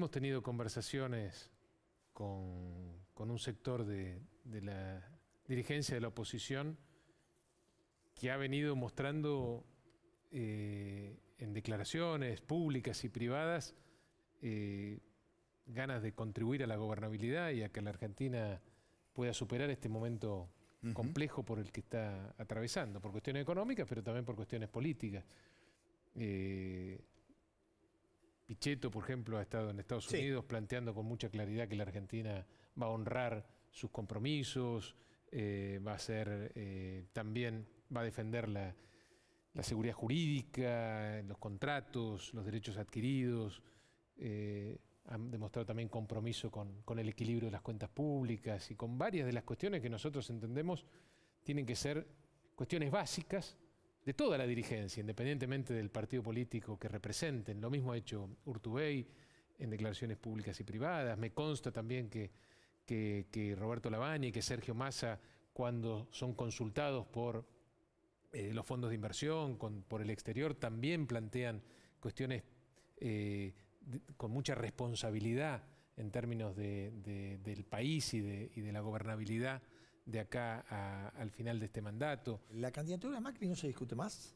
hemos tenido conversaciones con, un sector de, la dirigencia de la oposición que ha venido mostrando eh, en declaraciones públicas y privadas eh, ganas de contribuir a la gobernabilidad y a que la Argentina pueda superar este momento complejo por el que está atravesando, por cuestiones económicas, pero también por cuestiones políticas. Eh, Pichetto, por ejemplo, ha estado en Estados Unidos planteando con mucha claridad que la Argentina va a honrar sus compromisos, eh, va a ser eh, también, va a defender la, seguridad jurídica, los contratos, los derechos adquiridos. ha eh, han demostrado también compromiso con el equilibrio de las cuentas públicas y con varias de las cuestiones que nosotros entendemos tienen que ser cuestiones básicas de toda la dirigencia, independientemente del partido político que representen. Lo mismo ha hecho Urtubey en declaraciones públicas y privadas. Me consta también que, Roberto Lavagna y que Sergio Massa, cuando son consultados por eh, los fondos de inversión, por el exterior, también plantean cuestiones eh, con mucha responsabilidad en términos del país y de la gobernabilidad de acá al final de este mandato. ¿La candidatura de Macri no se discute más?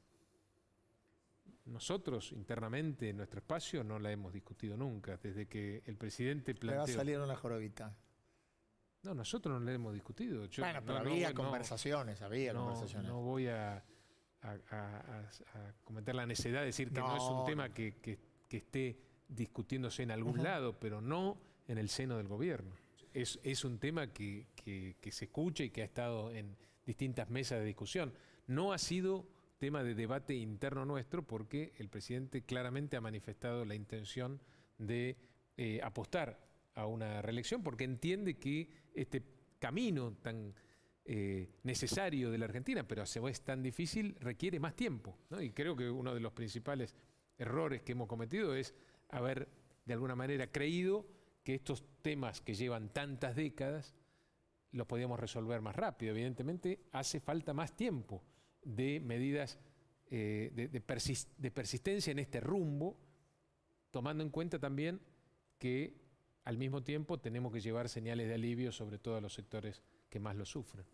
Nosotros, internamente, en nuestro espacio, no la hemos discutido nunca, desde que el presidente planteó... Le salieron la jorobita. No, nosotros no la hemos discutido. bueno, pero había conversaciones, había conversaciones. No voy a, a, la necesidad de decir que no, es un tema que, esté discutiéndose en algún lado, pero no en el seno del gobierno es, un tema que, se escucha y que ha estado en distintas mesas de discusión. No ha sido tema de debate interno nuestro porque el presidente claramente ha manifestado la intención de eh, apostar a una reelección porque entiende que este camino tan eh, necesario de la Argentina, pero a su tan difícil, requiere más tiempo. Y creo que uno de los principales errores que hemos cometido es haber de alguna manera creído que estos temas que llevan tantas décadas los podíamos resolver más rápido. Evidentemente hace falta más tiempo de medidas eh, de, de persistencia en este rumbo, tomando en cuenta también que al mismo tiempo tenemos que llevar señales de alivio sobre todo a los sectores que más lo sufren.